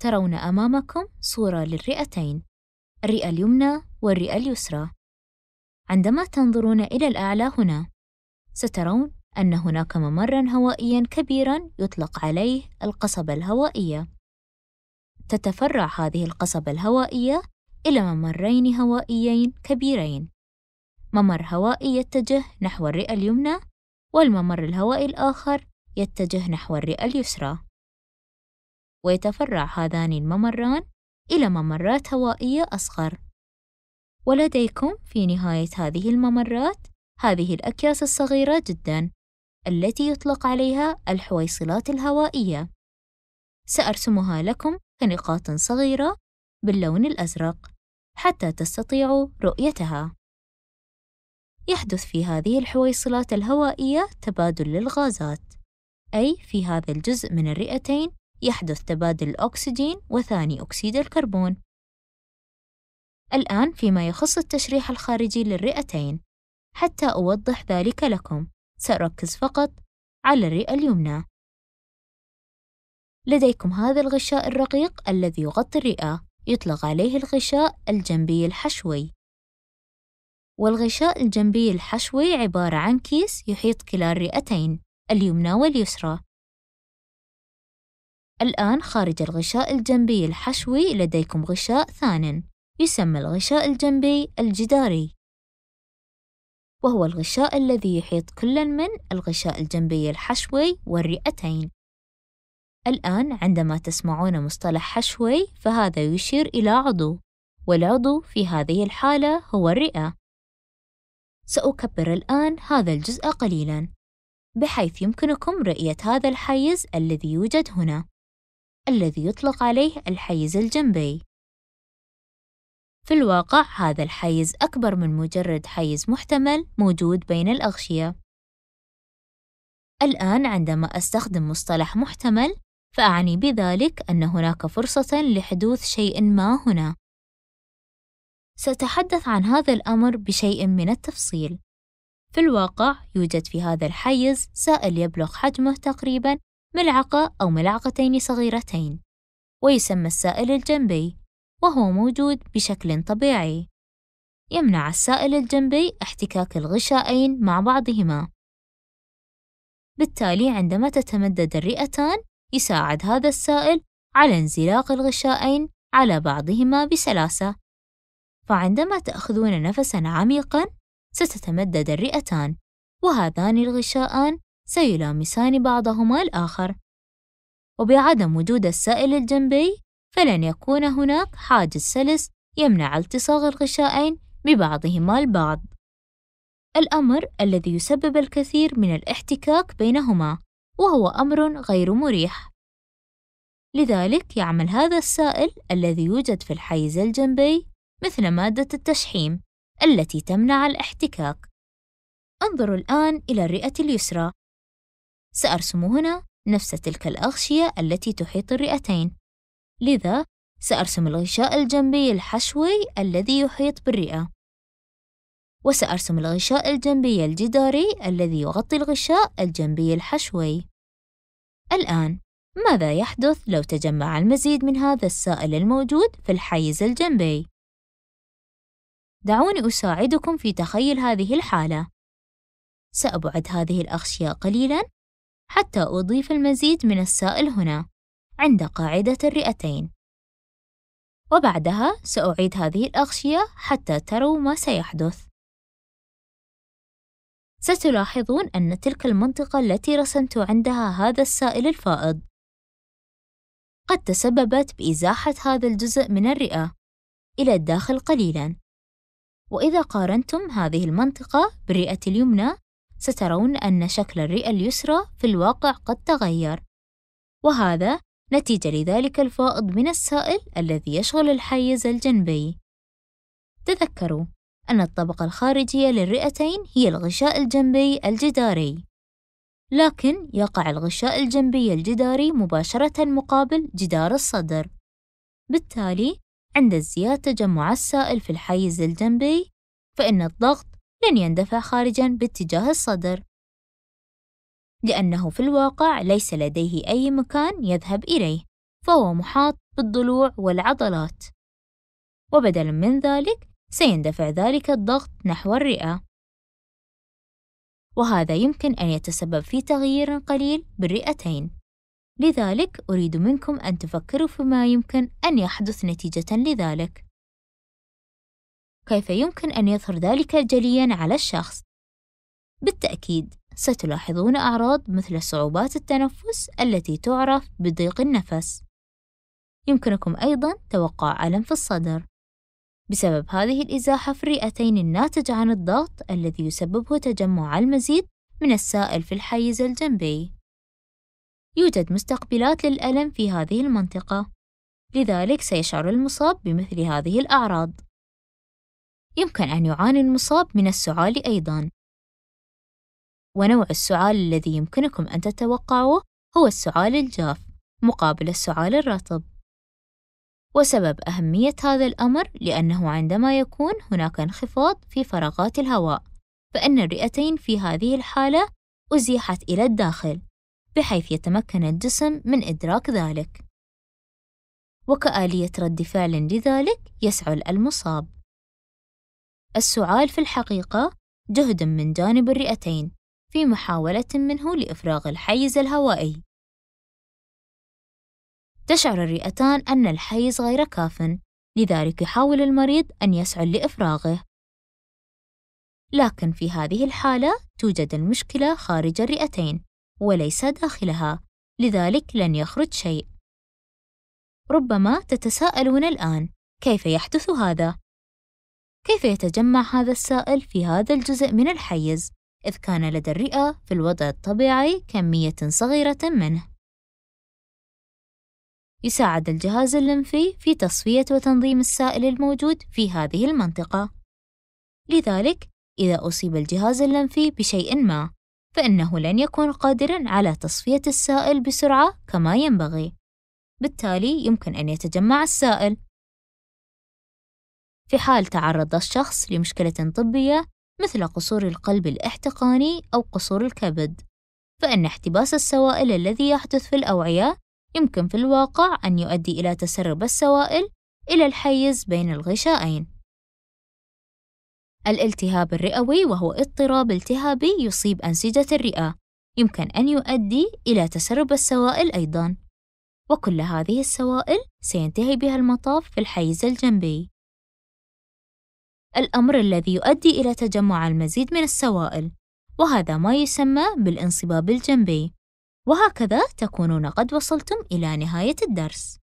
ترون أمامكم صورة للرئتين الرئة اليمنى والرئة اليسرى عندما تنظرون إلى الأعلى هنا سترون أن هناك ممرًا هوائيًا كبيرًا يطلق عليه القصبة الهوائية تتفرع هذه القصبة الهوائية إلى ممرين هوائيين كبيرين ممر هوائي يتجه نحو الرئة اليمنى والممر الهوائي الآخر يتجه نحو الرئة اليسرى ويتفرع هذان الممران إلى ممرات هوائية أصغر ولديكم في نهاية هذه الممرات هذه الأكياس الصغيرة جداً التي يطلق عليها الحويصلات الهوائية سأرسمها لكم كنقاط صغيرة باللون الأزرق حتى تستطيعوا رؤيتها يحدث في هذه الحويصلات الهوائية تبادل للغازات أي في هذا الجزء من الرئتين يحدث تبادل الأكسجين وثاني أكسيد الكربون. الآن فيما يخص التشريح الخارجي للرئتين، حتى أوضح ذلك لكم، سأركز فقط على الرئة اليمنى. لديكم هذا الغشاء الرقيق الذي يغطي الرئة، يطلق عليه الغشاء الجنبي الحشوي. والغشاء الجنبي الحشوي عبارة عن كيس يحيط كلا الرئتين اليمنى واليسرى الآن خارج الغشاء الجنبي الحشوي لديكم غشاء ثان يسمى الغشاء الجنبي الجداري وهو الغشاء الذي يحيط كلا من الغشاء الجنبي الحشوي والرئتين الآن عندما تسمعون مصطلح حشوي فهذا يشير إلى عضو والعضو في هذه الحالة هو الرئة سأكبر الآن هذا الجزء قليلاً بحيث يمكنكم رؤية هذا الحيز الذي يوجد هنا الذي يطلق عليه الحيز الجنبي في الواقع هذا الحيز أكبر من مجرد حيز محتمل موجود بين الأغشية الآن عندما أستخدم مصطلح محتمل فأعني بذلك أن هناك فرصة لحدوث شيء ما هنا سأتحدث عن هذا الأمر بشيء من التفصيل في الواقع يوجد في هذا الحيز سائل يبلغ حجمه تقريباً ملعقة أو ملعقتين صغيرتين ويسمى السائل الجنبي وهو موجود بشكل طبيعي يمنع السائل الجنبي احتكاك الغشائين مع بعضهما بالتالي عندما تتمدد الرئتان يساعد هذا السائل على انزلاق الغشائين على بعضهما بسلاسة فعندما تأخذون نفسًا عميقًا ستتمدد الرئتان وهذان الغشاءان سيلامسان بعضهما الآخر وبعدم وجود السائل الجنبي فلن يكون هناك حاجز سلس يمنع التصاق الغشائين ببعضهما البعض الأمر الذي يسبب الكثير من الاحتكاك بينهما وهو أمر غير مريح لذلك يعمل هذا السائل الذي يوجد في الحيز الجنبي مثل مادة التشحيم التي تمنع الاحتكاك انظروا الآن إلى الرئة اليسرى سأرسم هنا نفس تلك الأغشية التي تحيط الرئتين لذا سأرسم الغشاء الجنبي الحشوي الذي يحيط بالرئة وسأرسم الغشاء الجنبي الجداري الذي يغطي الغشاء الجنبي الحشوي الآن ماذا يحدث لو تجمع المزيد من هذا السائل الموجود في الحيز الجنبي؟ دعوني أساعدكم في تخيل هذه الحالة سأبعد هذه الأغشية قليلاً حتى أضيف المزيد من السائل هنا عند قاعدة الرئتين وبعدها سأعيد هذه الأغشية حتى تروا ما سيحدث ستلاحظون أن تلك المنطقة التي رسمت عندها هذا السائل الفائض قد تسببت بإزاحة هذا الجزء من الرئة إلى الداخل قليلاً وإذا قارنتم هذه المنطقة بالرئة اليمنى سترون أن شكل الرئة اليسرى في الواقع قد تغير وهذا نتيجة لذلك الفائض من السائل الذي يشغل الحيز الجنبي تذكروا أن الطبقة الخارجية للرئتين هي الغشاء الجنبي الجداري لكن يقع الغشاء الجنبي الجداري مباشرة مقابل جدار الصدر بالتالي عند ازدياد تجمع السائل في الحيز الجنبي فإن الضغط لن يندفع خارجا باتجاه الصدر لأنه في الواقع ليس لديه أي مكان يذهب إليه فهو محاط بالضلوع والعضلات وبدلا من ذلك سيندفع ذلك الضغط نحو الرئة وهذا يمكن أن يتسبب في تغيير قليل بالرئتين لذلك أريد منكم أن تفكروا فيما يمكن أن يحدث نتيجة لذلك كيف يمكن أن يظهر ذلك جليًا على الشخص؟ بالتأكيد ستلاحظون أعراض مثل صعوبات التنفس التي تعرف بضيق النفس. يمكنكم أيضًا توقع ألم في الصدر بسبب هذه الإزاحة في الرئتين الناتج عن الضغط الذي يسببه تجمع المزيد من السائل في الحيز الجنبي. يوجد مستقبلات للألم في هذه المنطقة، لذلك سيشعر المصاب بمثل هذه الأعراض. يمكن أن يعاني المصاب من السعال أيضًا. ونوع السعال الذي يمكنكم أن تتوقعوه هو السعال الجاف مقابل السعال الرطب. وسبب أهمية هذا الأمر لأنه عندما يكون هناك انخفاض في فراغات الهواء، فإن الرئتين في هذه الحالة أزيحت إلى الداخل، بحيث يتمكن الجسم من إدراك ذلك. وكآلية رد فعل لذلك يسعل المصاب. السعال في الحقيقة جهد من جانب الرئتين في محاولة منه لإفراغ الحيز الهوائي. تشعر الرئتان أن الحيز غير كافٍ، لذلك يحاول المريض أن يسعل لإفراغه. لكن في هذه الحالة توجد المشكلة خارج الرئتين وليس داخلها، لذلك لن يخرج شيء. ربما تتساءلون الآن كيف يحدث هذا؟ كيف يتجمع هذا السائل في هذا الجزء من الحيز إذ كان لدى الرئة في الوضع الطبيعي كمية صغيرة منه يساعد الجهاز اللمفي في تصفية وتنظيم السائل الموجود في هذه المنطقة لذلك إذا أصيب الجهاز اللمفي بشيء ما فإنه لن يكون قادرًا على تصفية السائل بسرعة كما ينبغي بالتالي يمكن أن يتجمع السائل في حال تعرض الشخص لمشكلة طبية مثل قصور القلب الاحتقاني أو قصور الكبد، فإن احتباس السوائل الذي يحدث في الأوعية يمكن في الواقع أن يؤدي إلى تسرب السوائل إلى الحيز بين الغشائين. الالتهاب الرئوي وهو اضطراب التهابي يصيب أنسجة الرئة، يمكن أن يؤدي إلى تسرب السوائل أيضًا. وكل هذه السوائل سينتهي بها المطاف في الحيز الجنبي الأمر الذي يؤدي إلى تجمع المزيد من السوائل وهذا ما يسمى بالانصباب الجنبي وهكذا تكونون قد وصلتم إلى نهاية الدرس